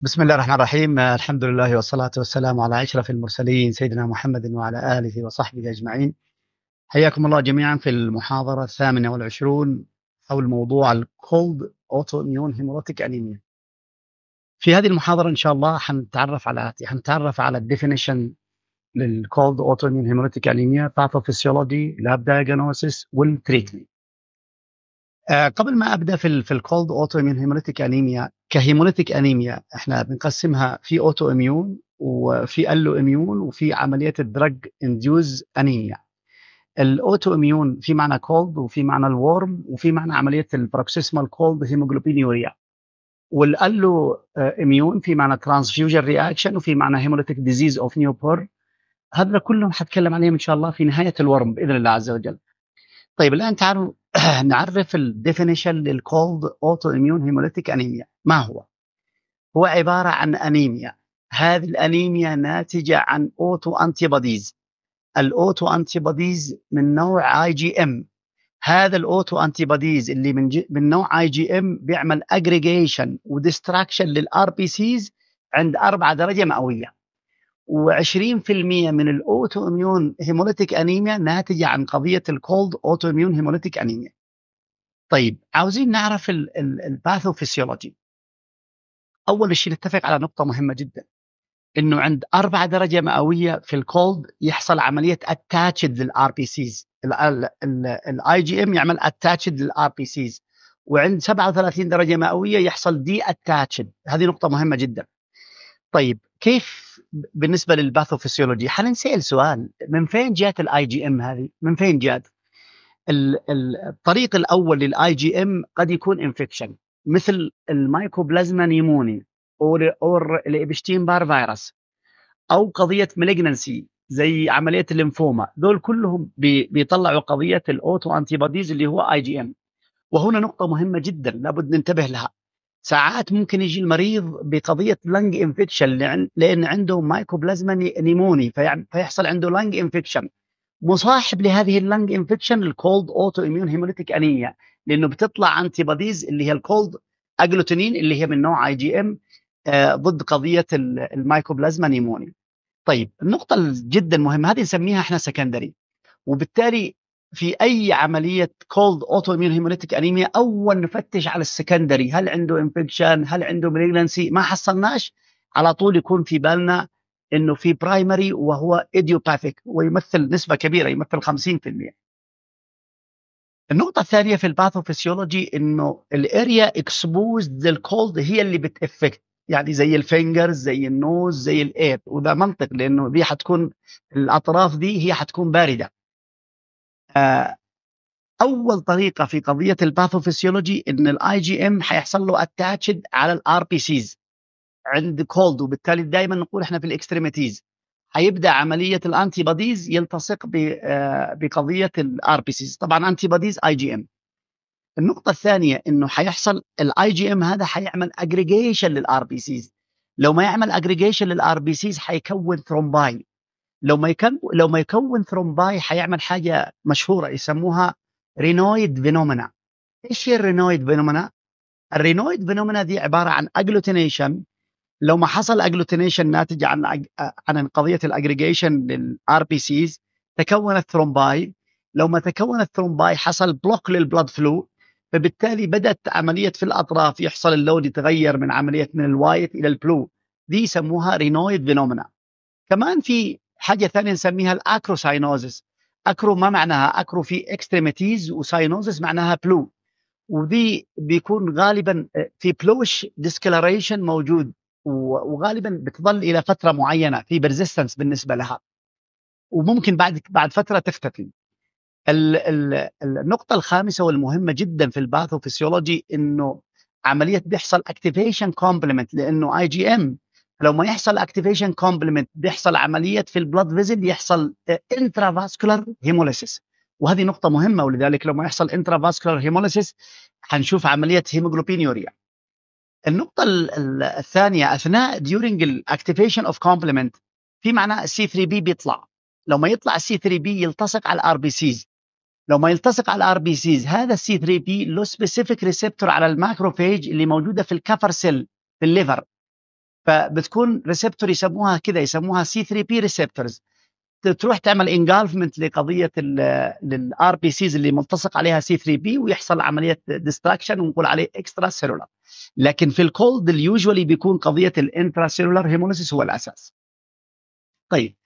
بسم الله الرحمن الرحيم الحمد لله والصلاة والسلام على أشرف المرسلين سيدنا محمد وعلى آله وصحبه أجمعين حياكم الله جميعا في المحاضرة الثامنة والعشرون حول موضوع الكولد أوتو إميون هيموريتيك أنيميا في هذه المحاضرة إن شاء الله حنتعرف على حنتعرف على الديفينيشن للكولد أوتو إميون هيموريتيك أنيميا باثوفيسيولوجي لاب دايجنوسيس والتريتمنت قبل ما ابدا في الـ في الكولد اوتو اميون هيموليتيك انيميا كهيمونيتيك انيميا احنا بنقسمها في اوتو اميون وفي الو اميون وفي عمليه الدرج انديوز انيميا الاوتو اميون في معنى كولد وفي معنى الورم وفي معنى عمليه البروكسيسمال كولد هيموجلوبينيوريا والالو اميون في معنى ترانسفيوجن رياكشن وفي معنى هيموليتيك ديزيز اوف نيوبور هذا كلهم حتكلم عليهم ان شاء الله في نهايه الورم باذن الله عز وجل طيب الان تعالوا نعرف الديفينيشن للكولد اوتو اميون هيموليتيك انيميا ما هو؟ هو عبارة عن أنيميا هذه الأنيميا ناتجة عن أوتو أنتيبوديز الأوتو أنتيبوديز من نوع اي جي ام هذا الأوتو أنتيبوديز اللي من, جي من نوع اي جي ام بيعمل اجريجيشن وديستراكشن للآر بي سيز عند اربعه درجة مئوية و20% من الاوتو اميون هيموليتيك انيميا ناتجه عن قضيه الكولد اوتو اميون هيموليتيك انيميا. طيب عاوزين نعرف الباثوفيسيولوجي اول شيء نتفق على نقطه مهمه جدا انه عند 4 درجه مئويه في الكولد يحصل عمليه اتاتشد للار بي سيز الاي جي ام يعمل اتاتشد للار بي سيز وعند 37 درجه مئويه يحصل دي اتاتشد هذه نقطه مهمه جدا طيب كيف بالنسبه للباثوفيسيولوجي حنسال سؤال من فين جات الاي جي ام هذه من فين جات الطريق الاول للاي جي ام قد يكون انفكشن مثل المايكوبلازما نيموني او الابشتين بار فيروس او قضيه مالجنسي زي عمليه الليمفوما دول كلهم بيطلعوا قضيه الاوتو انتي بوديز اللي هو اي جي ام وهنا نقطه مهمه جدا لابد ننتبه لها ساعات ممكن يجي المريض بقضيه لانج انفكشن لان عنده مايكوبلازما نيموني فيحصل عنده لانج انفكشن مصاحب لهذه اللانج انفكشن الكولد اوتو اميون هيموليتيك انيميا لانه بتطلع انتي بوديز اللي هي الكولد اجلوتينين اللي هي من نوع اي جي ام ضد قضيه المايكوبلازما نيموني طيب النقطه جدا مهمه هذه نسميها احنا سكندري وبالتالي في اي عمليه كولد اوتو اميون هيموليتيك انيميا اول نفتش على السكندري هل عنده انفكشن هل عنده بريجنسي ما حصلناش على طول يكون في بالنا انه في برايمري وهو ايديوباثيك ويمثل نسبه كبيره يمثل 50% النقطة الثانية في الباثوفيسيولوجي انه الاريا اكسبوزد للكولد هي اللي بتافكت يعني زي الفينجرز زي النوز زي الاير وده منطق لانه دي حتكون الاطراف دي هي حتكون بارده. آه، اول طريقه في قضيه الباثوفيسيولوجي ان الاي جي ام حيحصل له اتاتشد على الار بي سيز عند كولد وبالتالي دائما نقول احنا في الاكستريميتيز هيبدا عمليه الانتي بوديز يلتصق آه، بقضيه الار بي سيز طبعا انتي بوديز اي جي ام النقطه الثانيه انه حيحصل الاي جي ام هذا حيعمل اجريجيشن للار بي سيز لو ما يعمل اجريجيشن للار بي سيز حيكون ثرومباي لو ما يكون لو ما يكون ثرومباي حيعمل حاجه مشهوره يسموها رينويد فينومينا ايش هي الرينويد فينومينا الرينويد فينومينا دي عباره عن اجلوتينيشن لو ما حصل اجلوتينيشن ناتج عن عن قضيه الاجريجيشن للار بي سيز تكونت ثرومباي لو ما تكونت ثرومباي حصل بلوك للبلد فلو فبالتالي بدات عمليه في الاطراف يحصل اللون يتغير من عمليه من الوايت الى البلو دي يسموها رينويد فينومنا كمان في حاجه ثانيه نسميها الاكروساينوزس اكرو ما معناها اكرو في اكستريميتيز وساينوزس معناها بلو ودي بيكون غالبا آه، في بلوش ديسكلريشن موجود وغالبا بتظل الى فتره معينه في برزستنس بالنسبه لها وممكن بعد بعد فتره تختفي النقطه الخامسه والمهمه جدا في الباثوفيسيولوجي انه عمليه بيحصل اكتيفيشن كومبلمنت لانه اي جي ام لو ما يحصل اكتيفيشن كومبلمنت بيحصل عمليه في البلاد فيزل يحصل انترافاسكولار هيموليسيس وهذه نقطة مهمة ولذلك لما يحصل انترافاسكولار هيموليسيس حنشوف عملية هيموجلوبينيوريا النقطة الثانية أثناء during الاكتيفيشن اوف كومبلمنت في معنى السي 3 بي بيطلع لو ما يطلع السي 3 بي يلتصق على الار بي سيز لو ما يلتصق على الار بي سيز هذا السي 3 بي له سبيسيفيك ريسبتور على الماكروفيج اللي موجوده في الكفر سيل في الليفر فبتكون ريسبتور يسموها كذا يسموها سي 3 بي ريسبتورز تروح تعمل انجالفمنت لقضيه للار بي سيز اللي ملتصق عليها سي 3 بي ويحصل عمليه ديستراكشن ونقول عليه اكسترا سيلولار لكن في الكولد اليوجولي بيكون قضيه الانترا سيلولار هيمونيسيس هو الاساس. طيب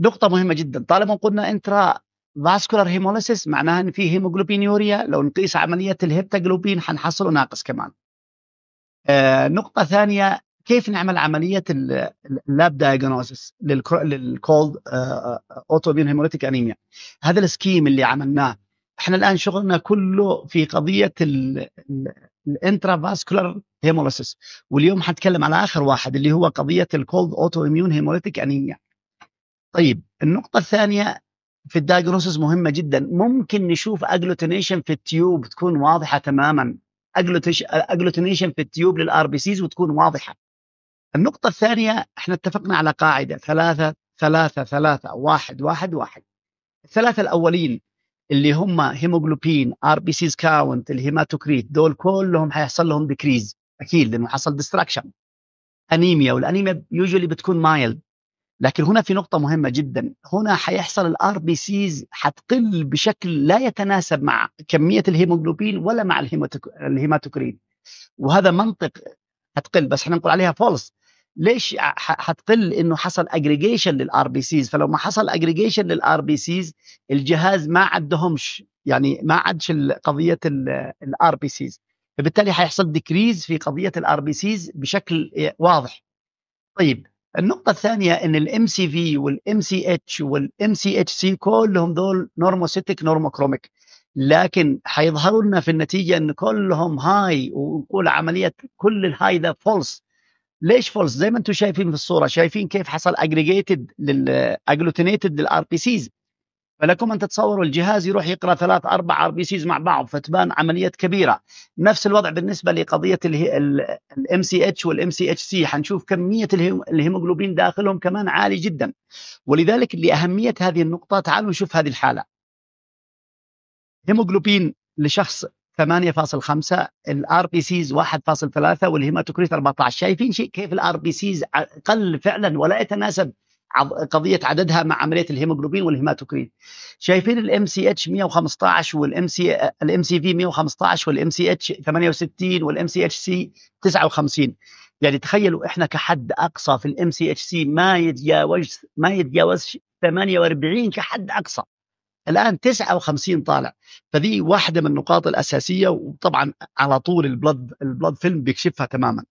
نقطة مهمة جدا طالما قلنا انترا فاسكولار هيموليسيس معناها ان في هيموجلوبينيوريا لو نقيس عملية الهيبتاجلوبين حنحصله ناقص كمان. آه نقطة ثانية كيف نعمل عمليه اللاب دايجنوزس للكولد اوتو بين هيموليتيك انيميا هذا السكيم اللي عملناه احنا الان شغلنا كله في قضيه الانترا فاسكولار هيموليسيس واليوم حنتكلم على اخر واحد اللي هو قضيه الكولد اوتو اميون هيموليتيك انيميا طيب النقطه الثانيه في الدايجنوسيس مهمه جدا ممكن نشوف اجلوتينيشن في التيوب تكون واضحه تماما اجلوتينيشن آه، في التيوب للار بي سيز وتكون واضحه النقطة الثانية احنا اتفقنا على قاعدة ثلاثة ثلاثة ثلاثة واحد واحد واحد الثلاثة الأولين اللي هم هيموغلوبين ار بي سيز كاونت الهيماتوكريت دول كلهم حيحصل لهم ديكريز اكيد لانه حصل ديستراكشن انيميا والانيميا يوجولي بتكون مايلد لكن هنا في نقطة مهمة جدا هنا حيحصل الار بي سيز حتقل بشكل لا يتناسب مع كمية الهيموغلوبين ولا مع الهيماتوكريت وهذا منطق حتقل بس احنا نقول عليها فولس ليش حتقل انه حصل اجريجيشن للار بي سيز فلو ما حصل اجريجيشن للار بي سيز الجهاز ما عدهمش يعني ما عدش قضيه الار بي سيز فبالتالي حيحصل ديكريز في قضيه الار بي سيز بشكل واضح طيب النقطه الثانيه ان الام سي في والام سي اتش والام سي اتش سي كلهم دول نورموسيتك نورموكروميك لكن حيظهر لنا في النتيجه ان كلهم هاي ونقول عمليه كل الهاي ده فولس ليش فولس زي ما انتم شايفين في الصوره شايفين كيف حصل اجريجيتد اجلوتينيتد للار بي سيز فلكم ان تتصوروا الجهاز يروح يقرا ثلاث اربع ار بي سيز مع بعض فتبان عمليات كبيره نفس الوضع بالنسبه لقضيه الام سي اتش والام سي اتش سي حنشوف كميه الهيموجلوبين داخلهم كمان عالي جدا ولذلك لاهميه هذه النقطه تعالوا نشوف هذه الحاله هيموجلوبين لشخص 8.5 الار بي سيز 1.3 والهيماتوكريت 14 شايفين شيء كيف الار بي سيز قل فعلا ولا يتناسب قضيه عددها مع عمليه الهيموجلوبين والهيماتوكريت شايفين الام سي اتش 115 والام سي الام سي في 115 والام سي اتش 68 والام سي اتش سي 59 يعني تخيلوا احنا كحد اقصى في الام سي اتش سي ما يتجاوز ما يتجاوزش 48 كحد اقصى الان 59 طالع فدي واحده من النقاط الاساسيه وطبعا على طول البلد البلد فيلم بيكشفها تماما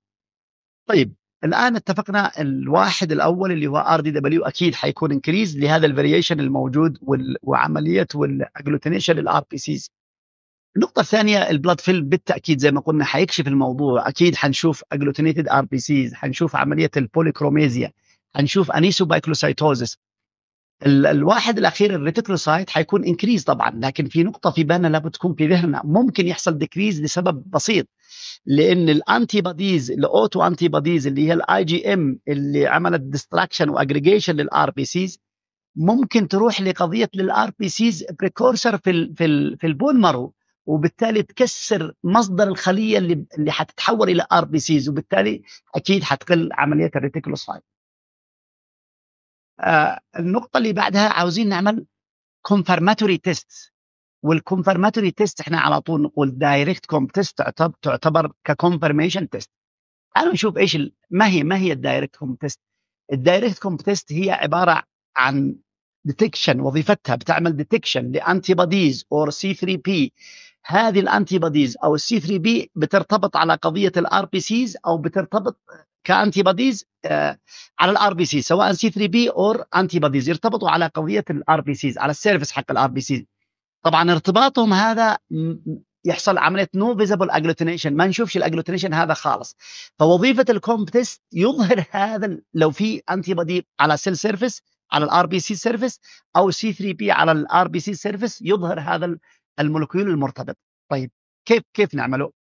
طيب الان اتفقنا الواحد الاول اللي هو ار دي دبليو اكيد حيكون انكريز لهذا الفاريشن الموجود وعمليه والاجلوتينيشن للار بي سيز النقطه الثانيه البلد فيلم بالتاكيد زي ما قلنا حيكشف الموضوع اكيد حنشوف اجلوتينيتد ار بي سيز حنشوف عمليه البوليكروميزيا حنشوف انيسو بايكلوسايتوزس الواحد الاخير الريتيكولوسايت حيكون انكريز طبعا لكن في نقطه في بالنا لابد تكون في ذهننا ممكن يحصل ديكريز لسبب بسيط لان الانتي بوديز الاوتو انتي بوديز اللي هي الاي جي ام اللي عملت ديستراكشن واجريجيشن للار بي سيز ممكن تروح لقضيه للار بي سيز بريكورسر في الـ في الـ في البون مارو وبالتالي تكسر مصدر الخليه اللي اللي حتتحول الى ار بي سيز وبالتالي اكيد حتقل عمليه الريتيكولوسايت آه النقطه اللي بعدها عاوزين نعمل كونفرماتوري تيست والكونفرماتوري تيست احنا على طول نقول دايركت كوم تيست تعتبر ككونفرميشن تيست تعالوا نشوف ايش ما هي ما هي الدايركت كوم تيست الدايركت كوم تيست هي عباره عن ديتكشن وظيفتها بتعمل ديتكشن لانتي بوديز اور سي 3 بي هذه الانتي بوديز او السي 3 بي بترتبط على قضيه الار بي سيز او بترتبط كانتي بوديز آه، على الار بي سي سواء سي 3 بي اور انتي بوديز يرتبطوا على قضيه الار بي سيز على السيرفس حق الار بي سيز طبعا ارتباطهم هذا يحصل عمليه نو فيزبل اجلوتينيشن ما نشوفش الاجلوتينيشن هذا خالص فوظيفه الكومب تيست يظهر هذا لو في انتي بودي على سيل سيرفس على الار بي سي سيرفس او سي 3 بي على الار بي سي سيرفس يظهر هذا المولكيول المرتبط طيب كيف كيف نعمله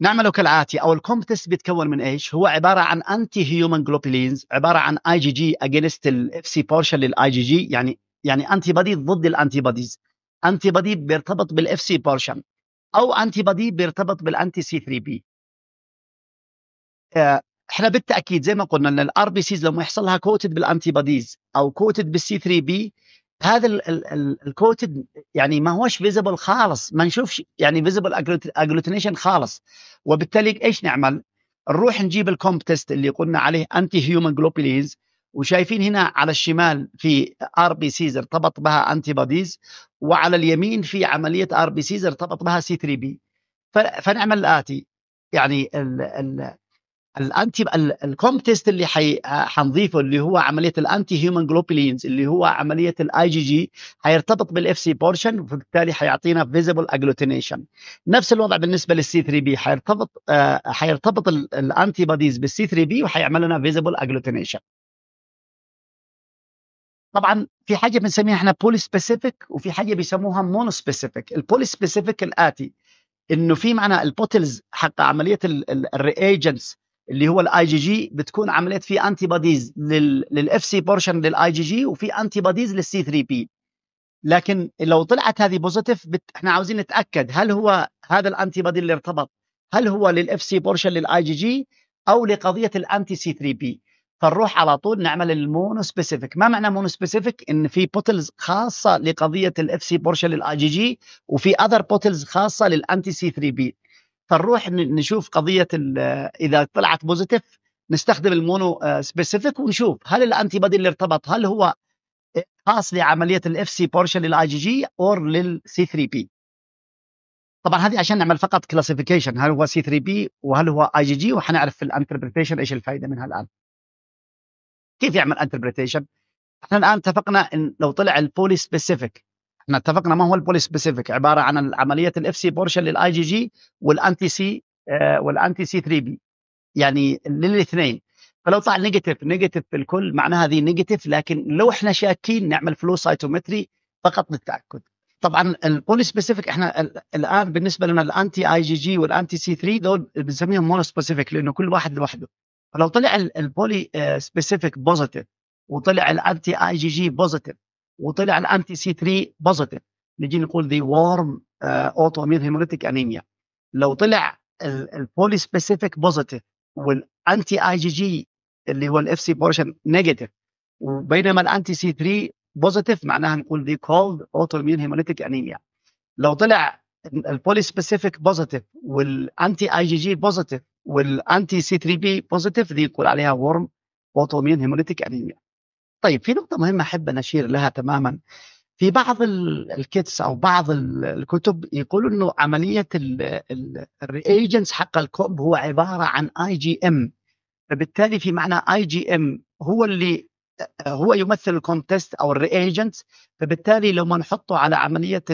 نعمله كالآتي أو الكومبتس بيتكون من إيش؟ هو عبارة عن أنتي هيومن جلوبولينز عبارة عن أي جي جي أجينست الإف سي بورشن للأي جي جي يعني يعني أنتي بادي ضد الأنتي باديز أنتي بادي بيرتبط بالإف سي بورشن أو أنتي بادي بيرتبط بالأنتي سي 3 بي احنا بالتاكيد زي ما قلنا ان الار بي سيز لما يحصل لها كوتد بالانتي باديز او كوتد بالسي 3 بي هذا الكوتد يعني ما هوش فيزبل خالص ما نشوفش يعني فيزبل اجلوتينيشن خالص وبالتالي ايش نعمل؟ نروح نجيب الكومب تيست اللي قلنا عليه انتي هيومن جلوبوليز وشايفين هنا على الشمال في ار بي سيز ارتبط بها انتي بوديز وعلى اليمين في عمليه ار بي سيز ارتبط بها سي 3 بي فنعمل الاتي يعني الانتي الكومتست اللي حنضيفه اللي هو عمليه الانتي هيومن جلوبولينز اللي هو عمليه الاي جي جي حيرتبط بالاف سي بورشن فبالتالي حيعطينا فيزبل اجلوتينيشن نفس الوضع بالنسبه للسي 3 بي حيرتبط آه، حيرتبط الانتي بوديز بالسي 3 بي وحيعمل لنا فيزبل اجلوتينيشن طبعا في حاجه بنسميها احنا بولي سبيسيفيك وفي حاجه بيسموها مونو سبيسيفيك البولي سبيسيفيك الاتي انه في معنى البوتلز حق عمليه الريجنتس اللي هو الاي جي جي بتكون عملت في انتي بوديز للاف سي بورشن للاي جي جي وفي انتي بوديز للسي 3 بي لكن لو طلعت هذه بوزيتيف بت... احنا عاوزين نتاكد هل هو هذا الانتي بودي اللي ارتبط هل هو للاف سي بورشن للاي جي جي او لقضيه الانتي سي 3 بي فنروح على طول نعمل المونو سبيسيفيك ما معنى مونو سبيسيفيك ان في بوتلز خاصه لقضيه الاف سي بورشن للاي جي جي وفي اذر بوتلز خاصه للانتي سي 3 بي فنروح نشوف قضيه اذا طلعت بوزيتيف نستخدم المونو سبيسيفيك آه، ونشوف هل الانتي بادي اللي ارتبط هل هو آه، خاص لعمليه الاف سي بورشن للاي جي جي اور للسي 3 بي طبعا هذه عشان نعمل فقط كلاسيفيكيشن هل هو سي 3 بي وهل هو اي جي جي وحنعرف في الانتربريتيشن ايش الفائده منها الان كيف يعمل انتربريتيشن احنا الان اتفقنا ان لو طلع البولي سبيسيفيك احنا اتفقنا ما هو البولي سبيسيفيك عباره عن عمليه الاف سي بورشن للاي جي جي والانتي سي والانتي سي 3 بي يعني للاثنين فلو طلع نيجاتيف نيجاتيف في الكل معناها هذه نيجاتيف لكن لو احنا شاكين نعمل فلو سايتومتري فقط للتاكد طبعا البولي سبيسيفيك احنا الان بالنسبه لنا الانتي اي جي جي والانتي سي 3 دول بنسميهم مونو سبيسيفيك لانه كل واحد لوحده فلو طلع البولي سبيسيفيك بوزيتيف وطلع الانتي اي جي جي بوزيتيف وطلع الانتي سي 3 بوزيتيف نجي نقول دي وارم اوتو امين هيموريتيك انيميا لو طلع البولي سبيسيفيك بوزيتيف والانتي اي جي جي اللي هو الاف سي بورشن نيجاتيف وبينما الانتي سي 3 بوزيتيف معناها نقول دي كولد اوتو امين هيموريتيك انيميا لو طلع البولي سبيسيفيك بوزيتيف والانتي اي جي جي بوزيتيف والانتي سي 3 بي بوزيتيف دي نقول عليها ورم اوتو امين هيموريتيك انيميا طيب في نقطة مهمة أحب أن أشير لها تماما في بعض الكيتس أو بعض الكتب يقول أنه عملية الريجنس حق الكوب هو عبارة عن اي جي ام فبالتالي في معنى اي جي ام هو اللي هو يمثل الكونتست او الريجنت فبالتالي لما نحطه على عمليه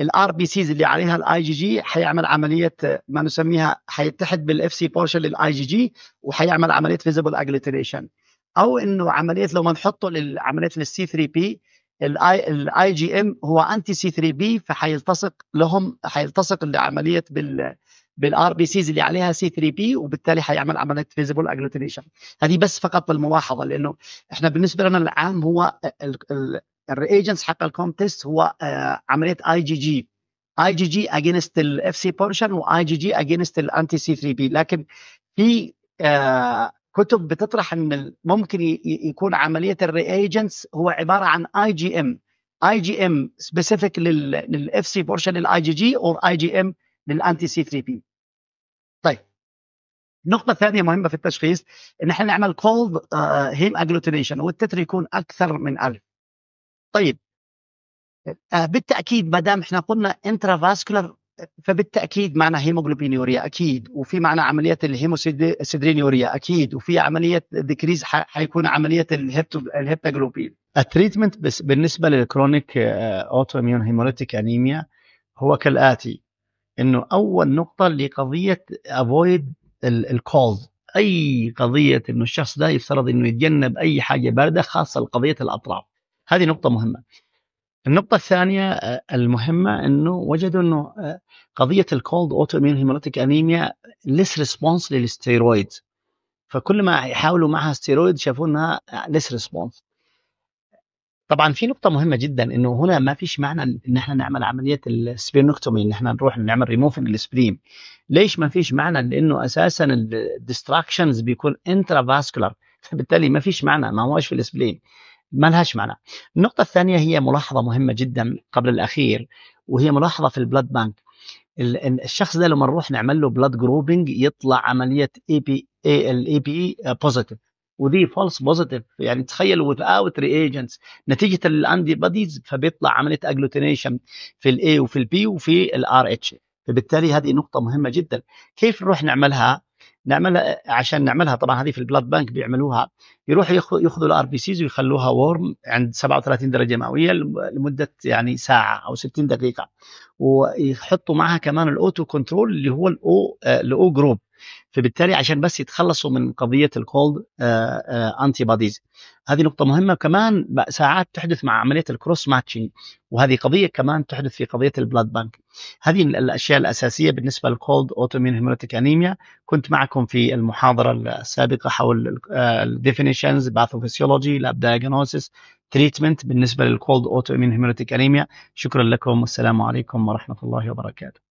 الار بي سيز اللي عليها الاي جي جي حيعمل عمليه ما نسميها حيتحد بالاف سي بورشن للاي جي جي وحيعمل عمليه فيزبل اجليتريشن او انه عمليه لو ما نحطه لعمليه للسي 3 بي الاي جي ام هو انتي سي 3 بي فحيلتصق لهم حيلتصق لعمليه بال بالار بي سيز اللي عليها سي 3 بي وبالتالي حيعمل عمليه فيزيبل اجلوتينيشن هذه بس فقط للملاحظه لانه احنا بالنسبه لنا العام هو الريجنس حق تيست هو آه، عمليه اي جي جي اي جي جي اجينست الاف سي بورشن واي جي جي اجينست الانتي سي 3 بي لكن في آه، كتب بتطرح ان ممكن يكون عمليه الرياجنس هو عباره عن اي جي ام اي جي ام سبيسيفيك للاف سي بورشن الاي جي جي او اي جي ام للانتي سي 3 بي طيب نقطة ثانية مهمة في التشخيص ان احنا نعمل كولد هيم اجلوتينيشن والتتر يكون اكثر من 1000 طيب آه، بالتاكيد ما دام احنا قلنا انترافاسكولار فبالتاكيد معنا هيموجلوبينوريا اكيد وفي معنا عمليه الهيموسيدرينوريا اكيد وفي عمليه ديكريز حيكون عمليه الهيبتاجلوبين التريتمنت بس بالنسبه للكرونيك اوتو اميون هيموليتيك انيميا هو كالاتي انه اول نقطه لقضيه افويد الكوز اي قضيه انه الشخص ده يفترض انه يتجنب اي حاجه بارده خاصه لقضيه الاطراف هذه نقطه مهمه النقطة الثانية آه، المهمة انه وجدوا انه آه، قضية الكولد اوتو امين هيموليتيك انيميا ليس ريسبونس للستيرويد فكل ما يحاولوا معها ستيرويد شافوا انها ليس آه، ريسبونس طبعا في نقطة مهمة جدا انه هنا ما فيش معنى ان احنا نعمل عملية السبيرنكتومي ان احنا نروح نعمل ريموفنج السبريم ليش ما فيش معنى لانه اساسا الديستراكشنز بيكون انترا فاسكولار فبالتالي ما فيش معنى ما هوش في السبريم ما لهاش معنى النقطة الثانية هي ملاحظة مهمة جدا قبل الأخير وهي ملاحظة في البلاد بانك الشخص ده لما نروح نعمل له بلاد جروبنج يطلع عملية اي بي اي الاي بي اي بوزيتيف ودي فولس بوزيتيف يعني تخيل وذ اوت ري ايجنتس نتيجه الاندي بوديز فبيطلع عمليه اجلوتينيشن في الاي وفي البي وفي الار اتش فبالتالي هذه نقطه مهمه جدا كيف نروح نعملها نعمل عشان نعملها طبعا هذه في البلاد بانك بيعملوها يروحوا ياخذوا الار بي سيز ويخلوها ورم عند 37 درجه مئويه لمده يعني ساعه او 60 دقيقه ويحطوا معها كمان الاوتو كنترول اللي هو الاو الاو جروب فبالتالي عشان بس يتخلصوا من قضيه الكولد انتي بوديز هذه نقطه مهمه كمان ساعات تحدث مع عمليه الكروس ماتشنج وهذه قضيه كمان تحدث في قضيه البلاد بانك هذه الاشياء الاساسيه بالنسبه للكولد اوتومين هيموليتيك انيميا كنت معكم في المحاضره السابقه حول الديفينيشنز باثوفيسيولوجي لاب دايجنوسيس تريتمنت بالنسبه للكولد اوتومين هيموليتيك انيميا شكرا لكم والسلام عليكم ورحمه الله وبركاته